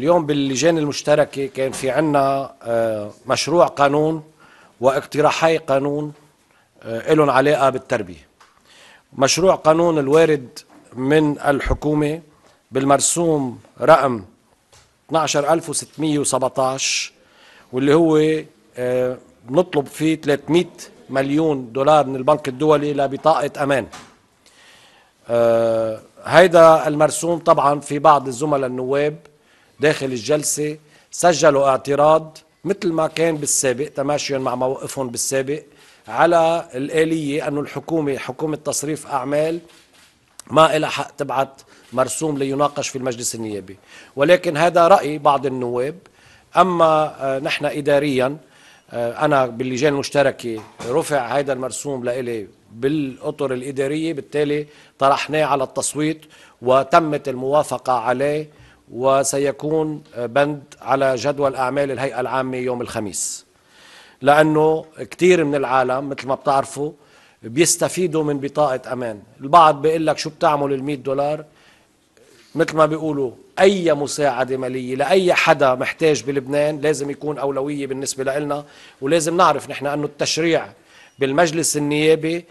اليوم باللجان المشتركة كان في عنا آه، مشروع قانون واقتراحي قانون آه، لهم علاقة بالتربية مشروع قانون الوارد من الحكومة بالمرسوم رقم 12617 واللي هو بنطلب آه، فيه 300 مليون دولار من البنك الدولي لبطاقة أمان هيدا المرسوم طبعا في بعض الزملاء النواب داخل الجلسة سجلوا اعتراض مثل ما كان بالسابق تماشيا مع موقفهم بالسابق على الآلية أن الحكومة حكومة تصريف أعمال ما إلى حق تبعت مرسوم ليناقش في المجلس النيابي ولكن هذا رأي بعض النواب أما آه، نحن إداريا آه، أنا باللجان المشتركة رفع هذا المرسوم لإلي بالأطر الإدارية بالتالي طرحناه على التصويت وتمت الموافقة عليه وسيكون بند على جدول أعمال الهيئة العامة يوم الخميس لأنه كثير من العالم مثل ما بتعرفوا بيستفيدوا من بطاقة أمان البعض بيقول لك شو بتعمل المئة دولار مثل ما بيقولوا أي مساعدة مالية لأي حدا محتاج بلبنان لازم يكون أولوية بالنسبة لنا ولازم نعرف نحن أنه التشريع بالمجلس النيابي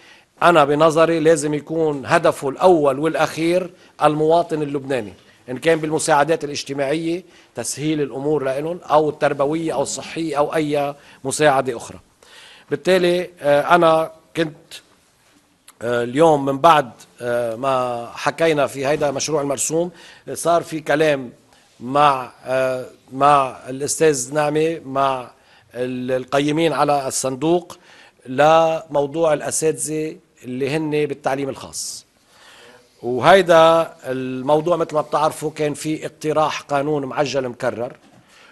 أنا بنظري لازم يكون هدفه الأول والأخير المواطن اللبناني ان كان بالمساعدات الاجتماعيه تسهيل الامور لهم او التربويه او الصحيه او اي مساعده اخرى بالتالي آه، انا كنت آه، اليوم من بعد آه، ما حكينا في هيدا مشروع المرسوم صار في كلام مع مع الاستاذ نعمه مع القيمين على الصندوق لموضوع الاساتذه اللي هن بالتعليم الخاص وهيدا الموضوع مثل ما بتعرفوا كان في اقتراح قانون معجل مكرر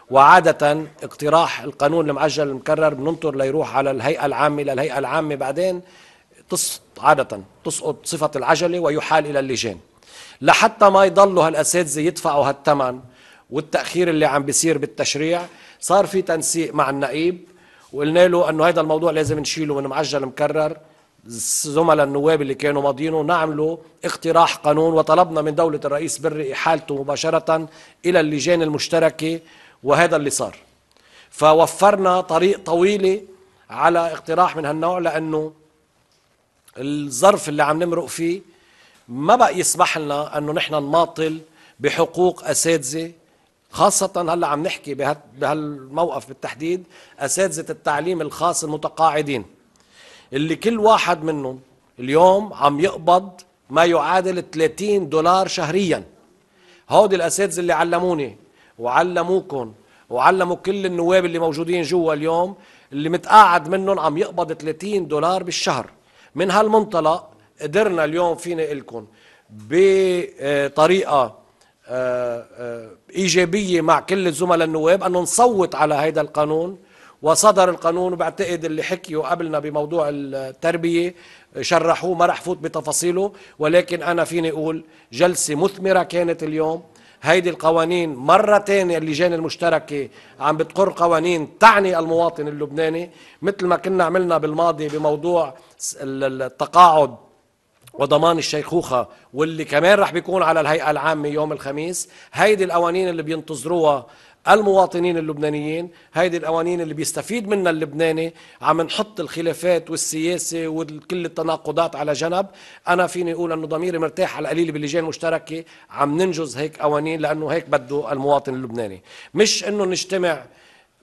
وعادة اقتراح القانون المعجل المكرر بننطر ليروح على الهيئة العامة للهيئة العامة بعدين تص... عادة تسقط صفة العجلة ويحال إلى اللجان لحتى ما يضلوا هالأساتذة يدفعوا هالثمن والتأخير اللي عم بيصير بالتشريع صار في تنسيق مع النقيب وقلنا له أنه هذا الموضوع لازم نشيله من معجل مكرر زملاء النواب اللي كانوا ماضينه نعملوا اقتراح قانون وطلبنا من دولة الرئيس بري إحالته مباشرة إلى اللجان المشتركة وهذا اللي صار فوفرنا طريق طويلة على اقتراح من هالنوع لأنه الظرف اللي عم نمرق فيه ما بقى يسمح لنا أنه نحن نماطل بحقوق أساتذة خاصة هلا عم نحكي بهالموقف بالتحديد أساتذة التعليم الخاص المتقاعدين اللي كل واحد منهم اليوم عم يقبض ما يعادل 30 دولار شهريا هودي الاساتذه اللي علموني وعلموكم وعلموا كل النواب اللي موجودين جوا اليوم اللي متقاعد منهم عم يقبض 30 دولار بالشهر من هالمنطلق قدرنا اليوم فينا لكم بطريقه آه، آه، ايجابيه مع كل الزملاء النواب انه نصوت على هذا القانون وصدر القانون وبعتقد اللي حكيوا قبلنا بموضوع التربية شرحوه ما رح فوت بتفاصيله ولكن أنا فيني أقول جلسة مثمرة كانت اليوم هيدي القوانين مرة تانية اللجان المشتركة عم بتقر قوانين تعني المواطن اللبناني مثل ما كنا عملنا بالماضي بموضوع التقاعد وضمان الشيخوخة واللي كمان رح بيكون على الهيئة العامة يوم الخميس هيدي القوانين اللي بينتظروها المواطنين اللبنانيين هيدي القوانين اللي بيستفيد منها اللبناني عم نحط الخلافات والسياسة وكل التناقضات على جنب أنا فيني أقول أنه ضميري مرتاح على القليل باللجان المشتركة عم ننجز هيك قوانين لأنه هيك بده المواطن اللبناني مش أنه نجتمع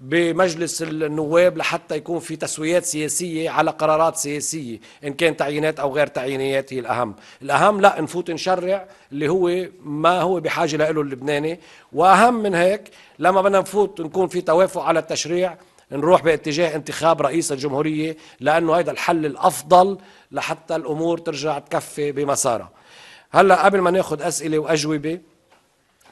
بمجلس النواب لحتى يكون في تسويات سياسية على قرارات سياسية إن كان تعيينات أو غير تعيينات هي الأهم الأهم لا نفوت نشرع اللي هو ما هو بحاجة له اللبناني وأهم من هيك لما بدنا نفوت نكون في توافق على التشريع نروح باتجاه انتخاب رئيس الجمهورية لأنه هذا الحل الأفضل لحتى الأمور ترجع تكفي بمسارها هلأ قبل ما ناخذ أسئلة وأجوبة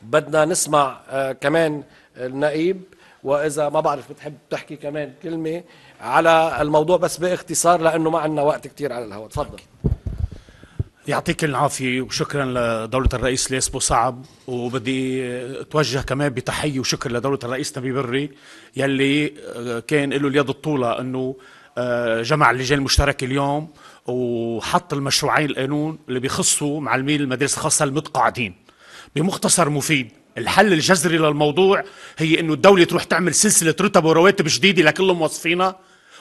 بدنا نسمع آه، كمان النائب واذا ما بعرف بتحب تحكي كمان كلمه على الموضوع بس باختصار لانه ما عندنا وقت كثير على الهواء تفضل يعطيك العافية وشكرا لدولة الرئيس ليس صعب وبدي اتوجه كمان بتحية وشكر لدولة الرئيس نبي بري يلي كان له اليد الطولة انه آه، جمع اللجان المشتركة اليوم وحط المشروعين القانون اللي بيخصوا معلمين المدارس الخاصة المتقاعدين بمختصر مفيد الحل الجذري للموضوع هي انه الدوله تروح تعمل سلسله رتب ورواتب جديده لكل موظفينا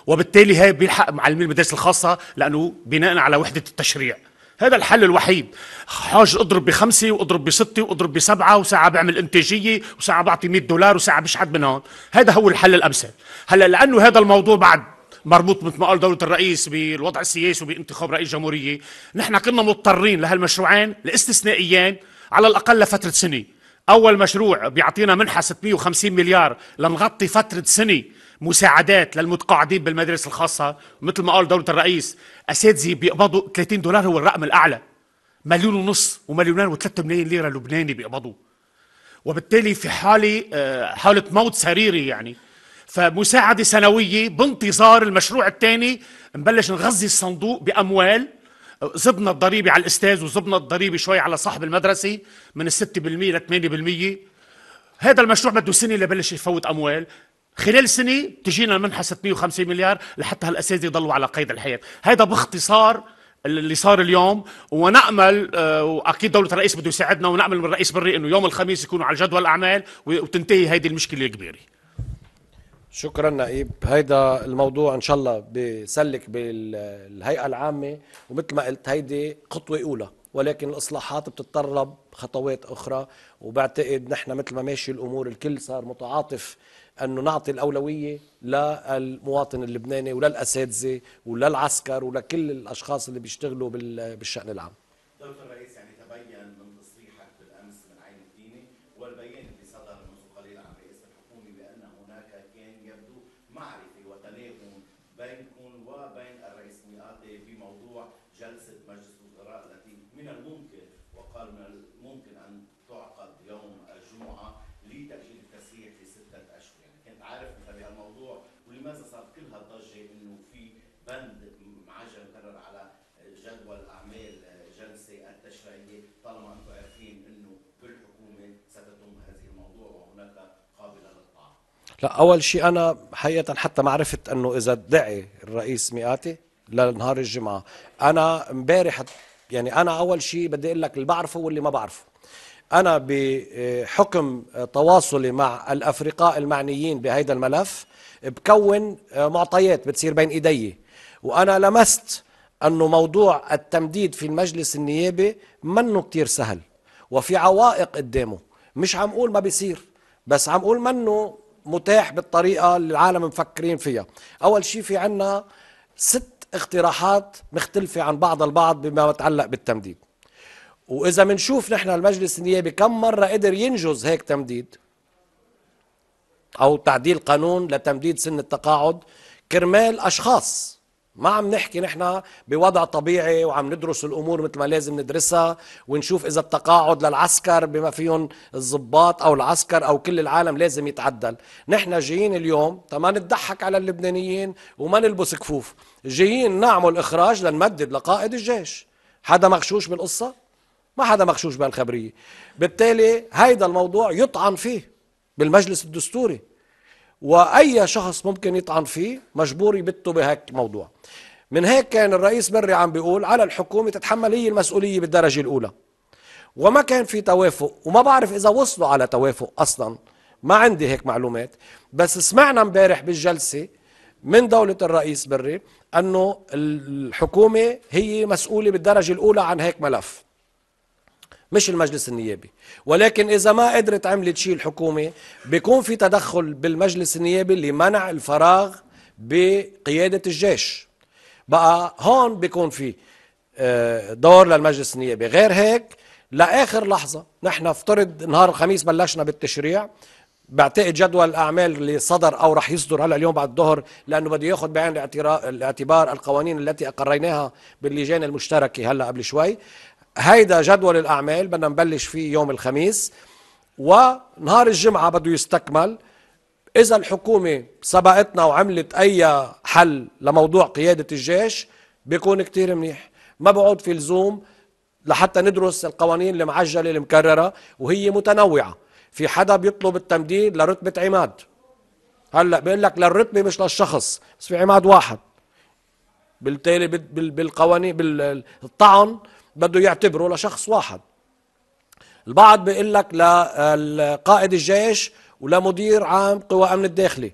وبالتالي هي بيلحق معلمي المدارس الخاصه لانه بناء على وحده التشريع هذا الحل الوحيد حاج اضرب بخمسة واضرب بستة واضرب بسبعة وساعة بعمل انتاجية وساعة بعطي 100 دولار وساعة بشحد من هون هذا هو الحل الأمثل هلا لأنه هذا الموضوع بعد مربوط مثل ما قال دولة الرئيس بالوضع السياسي وبانتخاب رئيس جمهورية نحن كنا مضطرين لهالمشروعين الاستثنائيين على الأقل لفترة سنة اول مشروع بيعطينا منحه 650 مليار لنغطي فتره سنه مساعدات للمتقاعدين بالمدارس الخاصه مثل ما قال دوله الرئيس اساتذه بيقبضوا 30 دولار هو الرقم الاعلى مليون ونص ومليونين و3 ملايين ليره لبناني بيقبضوا وبالتالي في حاله آه، حاله موت سريري يعني فمساعده سنويه بانتظار المشروع الثاني نبلش نغذي الصندوق باموال زبنا الضريبه على الاستاذ وزبنا الضريبه شوي على صاحب المدرسه من الستة 6% ل 8% هذا المشروع بده سنه لبلش يفوت اموال خلال سنه بتجينا المنحه 650 مليار لحتى هالاساتذه يضلوا على قيد الحياه هذا باختصار اللي صار اليوم ونامل آه، واكيد دوله الرئيس بده يساعدنا ونامل من الرئيس بري انه يوم الخميس يكونوا على جدول الاعمال وتنتهي هذه المشكله الكبيره شكرا نائب هيدا الموضوع ان شاء الله بسلك بالهيئه العامه ومثل ما قلت هيدي خطوه اولى ولكن الاصلاحات بتتطلب خطوات اخرى وبعتقد نحن مثل ما ماشي الامور الكل صار متعاطف انه نعطي الاولويه للمواطن اللبناني وللاساتذه وللعسكر ولكل الاشخاص اللي بيشتغلوا بالشان العام دكتور رئيس هناك كان يبدو معرفه وتلاؤم بينكم وبين الرئيس ميقاتي بموضوع جلسه مجلس لا اول شيء انا حقيقه حتى ما عرفت انه اذا ادعي الرئيس مئاتي لنهار الجمعه انا امبارح يعني انا اول شيء بدي اقول لك اللي بعرفه واللي ما بعرفه انا بحكم تواصلي مع الافرقاء المعنيين بهذا الملف بكون معطيات بتصير بين ايدي وانا لمست انه موضوع التمديد في المجلس النيابي منه كتير سهل وفي عوائق قدامه مش عم اقول ما بيصير بس عم اقول منه متاح بالطريقة اللي العالم مفكرين فيها أول شيء في عنا ست اقتراحات مختلفة عن بعض البعض بما يتعلق بالتمديد وإذا منشوف نحن المجلس النيابي كم مرة قدر ينجز هيك تمديد أو تعديل قانون لتمديد سن التقاعد كرمال أشخاص ما عم نحكي نحن بوضع طبيعي وعم ندرس الامور مثل ما لازم ندرسها ونشوف اذا التقاعد للعسكر بما فيهم الضباط او العسكر او كل العالم لازم يتعدل، نحن جايين اليوم تما نضحك على اللبنانيين وما نلبس كفوف، جايين نعمل اخراج لنمدد لقائد الجيش، حدا مغشوش بالقصه؟ ما حدا مغشوش بهالخبريه، بالتالي هيدا الموضوع يطعن فيه بالمجلس الدستوري واي شخص ممكن يطعن فيه مجبور يبته بهيك موضوع من هيك كان الرئيس بري عم بيقول على الحكومه تتحمل هي المسؤوليه بالدرجه الاولى وما كان في توافق وما بعرف اذا وصلوا على توافق اصلا ما عندي هيك معلومات بس سمعنا امبارح بالجلسه من دولة الرئيس بري أنه الحكومة هي مسؤولة بالدرجة الأولى عن هيك ملف مش المجلس النيابي ولكن إذا ما قدرت عملت شيء الحكومة بيكون في تدخل بالمجلس النيابي لمنع الفراغ بقيادة الجيش بقى هون بيكون في آه، دور للمجلس النيابي غير هيك لآخر لحظة نحن افترض نهار الخميس بلشنا بالتشريع بعتقد جدول الاعمال اللي صدر او رح يصدر هلا اليوم بعد الظهر لانه بده ياخذ بعين الاعتبار القوانين التي اقريناها باللجان المشتركه هلا قبل شوي هيدا جدول الاعمال بدنا نبلش فيه يوم الخميس ونهار الجمعه بده يستكمل اذا الحكومه سبقتنا وعملت اي حل لموضوع قياده الجيش بيكون كتير منيح ما بعود في لزوم لحتى ندرس القوانين المعجله المكرره وهي متنوعه في حدا بيطلب التمديد لرتبه عماد هلا بيقول لك للرتبه مش للشخص بس في عماد واحد بالتالي بالقوانين بالطعن بده يعتبره لشخص واحد البعض بيقول لك لقائد الجيش ولمدير عام قوى امن الداخلي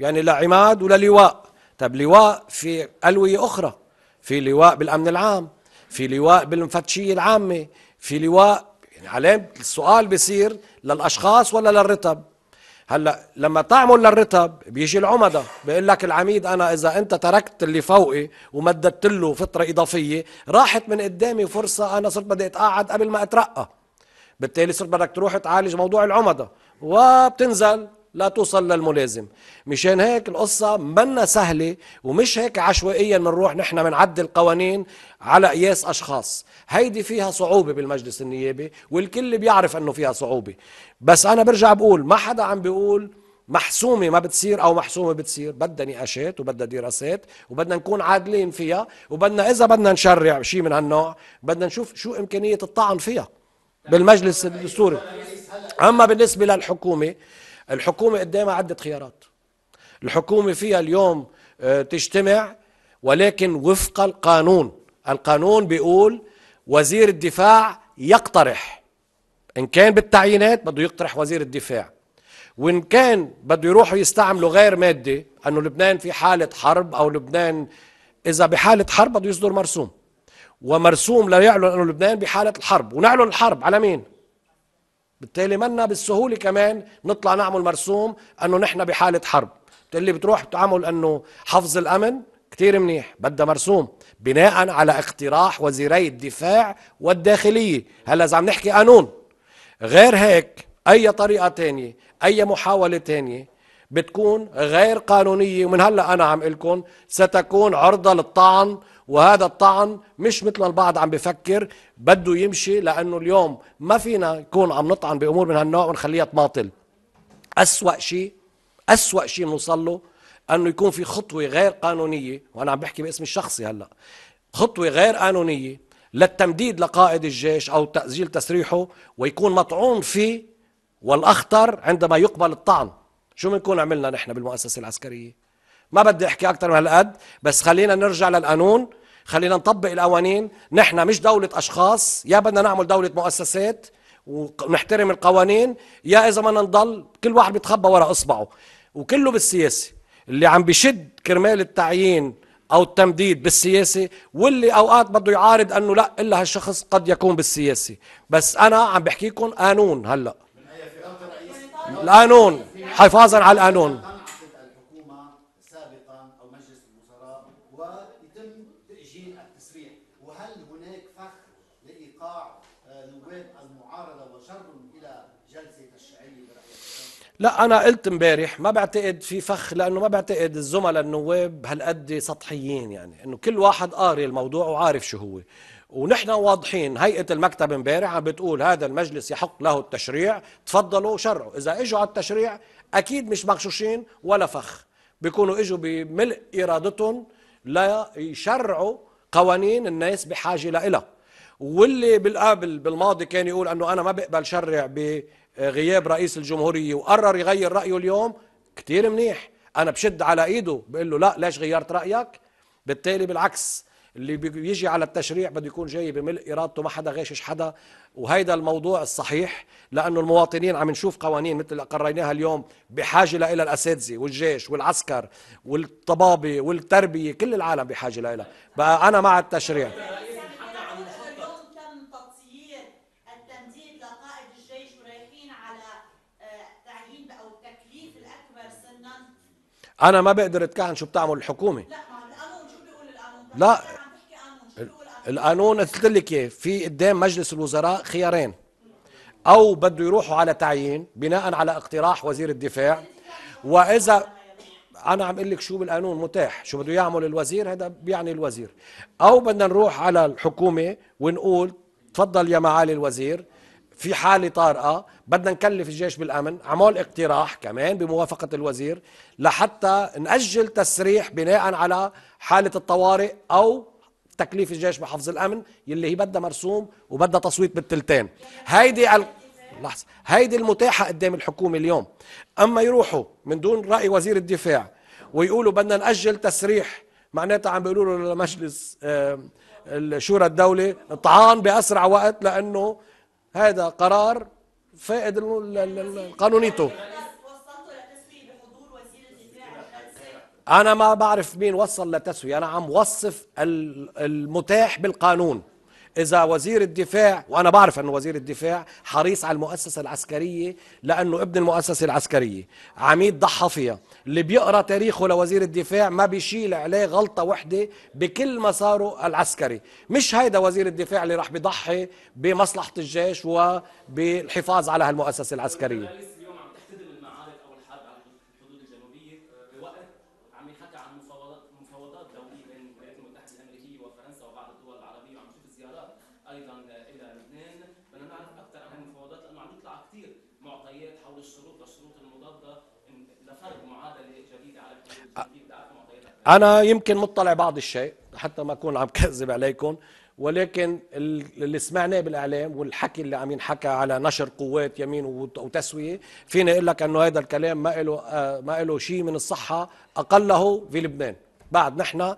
يعني لعماد وللواء طب لواء في ألوية أخرى في لواء بالأمن العام في لواء بالمفتشية العامة في لواء يعني علام السؤال بيصير للأشخاص ولا للرتب هلا لما تعمل للرتب بيجي العمدة بيقول لك العميد انا اذا انت تركت اللي فوقي ومددت له فتره اضافيه راحت من قدامي فرصه انا صرت بدي اتقاعد قبل ما اترقى بالتالي صرت بدك تروح تعالج موضوع العمدة وبتنزل لا توصل للملازم مشان هيك القصة منا سهلة ومش هيك عشوائيا بنروح نحن بنعدل قوانين على قياس أشخاص هيدي فيها صعوبة بالمجلس النيابي والكل بيعرف أنه فيها صعوبة بس أنا برجع بقول ما حدا عم بيقول محسومه ما بتصير او محسومه بتصير بدها نقاشات وبدها دراسات وبدنا نكون عادلين فيها وبدنا اذا بدنا نشرع شيء من هالنوع بدنا نشوف شو امكانيه الطعن فيها بالمجلس الدستوري اما بالنسبه للحكومه الحكومة قدامها عدة خيارات الحكومة فيها اليوم آه، تجتمع ولكن وفق القانون القانون بيقول وزير الدفاع يقترح إن كان بالتعيينات بده يقترح وزير الدفاع وإن كان بده يروحوا يستعملوا غير مادة أنه لبنان في حالة حرب أو لبنان إذا بحالة حرب بده يصدر مرسوم ومرسوم لا يعلن أنه لبنان بحالة الحرب ونعلن الحرب على مين؟ بالتالي منا بالسهوله كمان نطلع نعمل مرسوم انه نحن بحاله حرب بتقول لي بتروح بتعمل انه حفظ الامن كتير منيح بدها مرسوم بناء على اقتراح وزيري الدفاع والداخليه هلا اذا عم نحكي قانون غير هيك اي طريقه تانية اي محاوله تانية بتكون غير قانونيه ومن هلا انا عم لكم ستكون عرضه للطعن وهذا الطعن مش مثل البعض عم بفكر بده يمشي لانه اليوم ما فينا نكون عم نطعن بامور من هالنوع ونخليها تماطل اسوا شيء اسوا شيء بنوصل له انه يكون في خطوه غير قانونيه وانا عم بحكي باسمي الشخصي هلا خطوه غير قانونيه للتمديد لقائد الجيش او تاجيل تسريحه ويكون مطعون فيه والاخطر عندما يقبل الطعن شو بنكون عملنا نحن بالمؤسسه العسكريه ما بدي احكي اكثر من هالقد بس خلينا نرجع للقانون خلينا نطبق القوانين نحن مش دولة أشخاص يا بدنا نعمل دولة مؤسسات ونحترم القوانين يا إذا ما نضل كل واحد بيتخبى وراء إصبعه وكله بالسياسة اللي عم بشد كرمال التعيين أو التمديد بالسياسة واللي أوقات بده يعارض أنه لا إلا هالشخص قد يكون بالسياسة بس أنا عم بحكيكم قانون هلأ القانون حفاظا على القانون جيل التسريح وهل هناك فخ لإيقاع آه، نواب المعارضة وشرهم إلى جلسة تشريعيه برأيك؟ لا أنا قلت امبارح ما بعتقد في فخ لأنه ما بعتقد الزملاء النواب هالقد سطحيين يعني إنه كل واحد قاري الموضوع وعارف شو هو ونحن واضحين هيئة المكتب امبارح عم بتقول هذا المجلس يحق له التشريع تفضلوا شرعوا إذا إجوا على التشريع أكيد مش مغشوشين ولا فخ بيكونوا إجوا بملء إرادتهم لا يشرعوا قوانين الناس بحاجه لها واللي بالقبل بالماضي كان يقول انه انا ما بقبل شرع بغياب رئيس الجمهوريه وقرر يغير رايه اليوم كثير منيح انا بشد على ايده بقول له لا ليش غيرت رايك بالتالي بالعكس اللي بيجي على التشريع بده يكون جاي بملء ارادته ما حدا غاشش حدا وهيدا الموضوع الصحيح لانه المواطنين عم نشوف قوانين مثل اللي قريناها اليوم بحاجه لها الاساتذه والجيش والعسكر والطبابه والتربيه كل العالم بحاجه لها بقى انا مع التشريع انا ما بقدر اتكهن شو بتعمل الحكومه لا, ما شو بيقول لا القانون قلت لك في قدام مجلس الوزراء خيارين او بده يروحوا على تعيين بناء على اقتراح وزير الدفاع واذا انا عم اقول لك شو بالقانون متاح شو بده يعمل الوزير هذا بيعني الوزير او بدنا نروح على الحكومه ونقول تفضل يا معالي الوزير في حالة طارئة بدنا نكلف الجيش بالأمن عمل اقتراح كمان بموافقة الوزير لحتى نأجل تسريح بناء على حالة الطوارئ أو تكليف الجيش بحفظ الامن يلي هي بدها مرسوم وبدها تصويت بالتلتين هيدي ال... لحظه هيدي المتاحه قدام الحكومه اليوم اما يروحوا من دون راي وزير الدفاع ويقولوا بدنا ناجل تسريح معناتها عم بيقولوا له لمجلس الشورى الدولي طعان باسرع وقت لانه هذا قرار فائد قانونيته انا ما بعرف مين وصل لتسوية انا عم وصف المتاح بالقانون اذا وزير الدفاع وانا بعرف انه وزير الدفاع حريص على المؤسسه العسكريه لانه ابن المؤسسه العسكريه عميد ضحى فيها اللي بيقرا تاريخه لوزير الدفاع ما بيشيل عليه غلطه وحده بكل مساره العسكري مش هيدا وزير الدفاع اللي راح بيضحي بمصلحه الجيش وبالحفاظ على هالمؤسسه العسكريه أنا يمكن مطلع بعض الشيء حتى ما أكون عم كذب عليكم ولكن اللي سمعناه بالاعلام والحكي اللي عم ينحكى على نشر قوات يمين وتسويه فيني اقول لك انه هذا الكلام ما له آه، ما له شيء من الصحه اقله في لبنان بعد نحن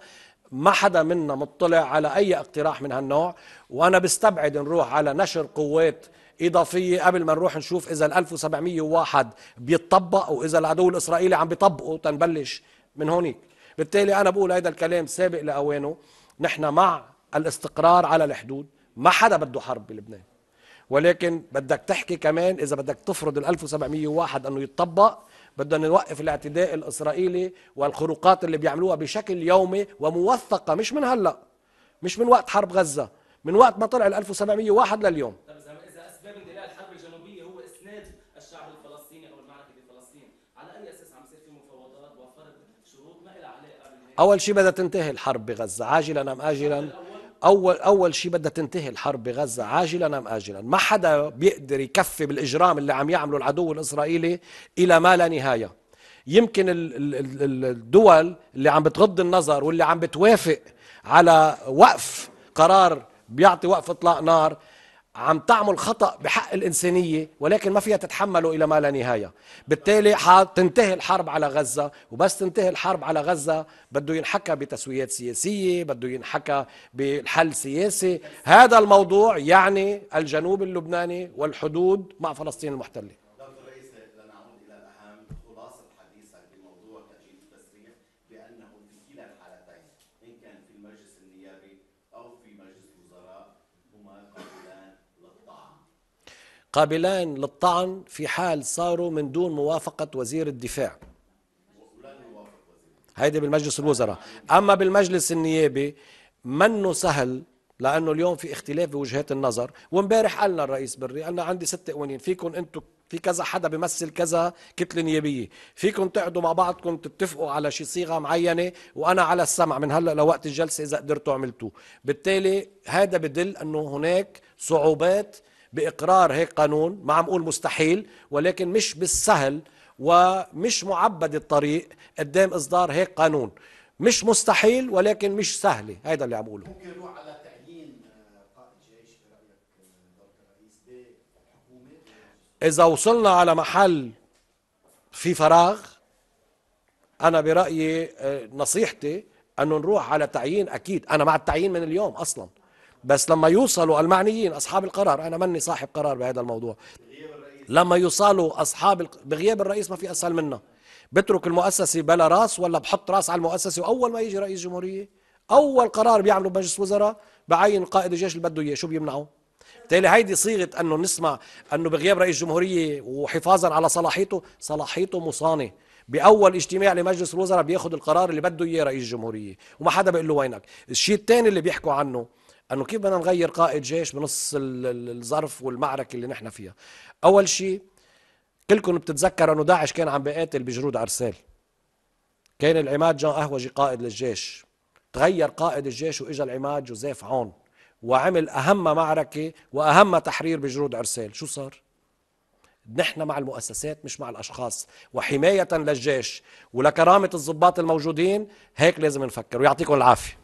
ما حدا منا مطلع على اي اقتراح من هالنوع وانا بستبعد نروح على نشر قوات إضافية قبل ما نروح نشوف إذا ال 1701 بيتطبق وإذا العدو الإسرائيلي عم بيطبقه تنبلش من هونيك بالتالي انا بقول هذا الكلام سابق لاوانه نحن مع الاستقرار على الحدود ما حدا بده حرب بلبنان ولكن بدك تحكي كمان اذا بدك تفرض ال 1701 انه يتطبق بدنا نوقف الاعتداء الاسرائيلي والخروقات اللي بيعملوها بشكل يومي وموثقه مش من هلا مش من وقت حرب غزه من وقت ما طلع ال 1701 لليوم أول شيء بدها تنتهي الحرب بغزة عاجلا أم آجلا أول أول شيء بدها تنتهي الحرب بغزة عاجلا أم آجلا ما حدا بيقدر يكفي بالإجرام اللي عم يعمله العدو الإسرائيلي إلى ما لا نهاية يمكن الدول اللي عم بتغض النظر واللي عم بتوافق على وقف قرار بيعطي وقف اطلاق نار عم تعمل خطأ بحق الإنسانية ولكن ما فيها تتحمله إلى ما لا نهاية بالتالي حتنتهي الحرب على غزة وبس تنتهي الحرب على غزة بده ينحكى بتسويات سياسية بده ينحكى بحل سياسي هذا الموضوع يعني الجنوب اللبناني والحدود مع فلسطين المحتله قابلان للطعن في حال صاروا من دون موافقة وزير الدفاع هيدي بالمجلس الوزراء أما بالمجلس النيابي منه سهل لأنه اليوم في اختلاف بوجهات النظر وامبارح قالنا الرئيس بري قالنا عندي ستة قوانين فيكم أنتم في كذا حدا بمثل كذا كتلة نيابية فيكم تقعدوا مع بعضكم تتفقوا على شي صيغة معينة وأنا على السمع من هلأ لوقت الجلسة إذا قدرتوا عملتوه بالتالي هذا بدل أنه هناك صعوبات باقرار هيك قانون ما عم اقول مستحيل ولكن مش بالسهل ومش معبد الطريق قدام اصدار هيك قانون مش مستحيل ولكن مش سهله هيدا اللي عم بقوله ممكن على تعيين آه، قائد جيش برايك آه، اذا وصلنا على محل في فراغ انا برايي آه، نصيحتي انه نروح على تعيين اكيد انا مع التعيين من اليوم اصلا بس لما يوصلوا المعنيين أصحاب القرار أنا مني صاحب قرار بهذا الموضوع لما يوصلوا أصحاب بغياب الرئيس ما في أسهل منه بترك المؤسسة بلا راس ولا بحط راس على المؤسسة وأول ما يجي رئيس جمهورية أول قرار بيعمله بمجلس وزراء بعين قائد الجيش اللي بده إياه شو بيمنعه بالتالي هيدي صيغة أنه نسمع أنه بغياب رئيس جمهورية وحفاظا على صلاحيته صلاحيته مصانة باول اجتماع لمجلس الوزراء بياخذ القرار اللي بده اياه رئيس الجمهوريه وما حدا بيقول له وينك الشيء الثاني اللي بيحكوا عنه انه كيف بدنا نغير قائد جيش بنص الظرف والمعركه اللي نحن فيها اول شيء كلكم بتتذكروا انه داعش كان عم بيقاتل بجرود عرسال كان العماد جان قهوجي قائد للجيش تغير قائد الجيش واجا العماد جوزيف عون وعمل اهم معركه واهم تحرير بجرود عرسال شو صار نحن مع المؤسسات مش مع الاشخاص وحمايه للجيش ولكرامه الضباط الموجودين هيك لازم نفكر ويعطيكم العافيه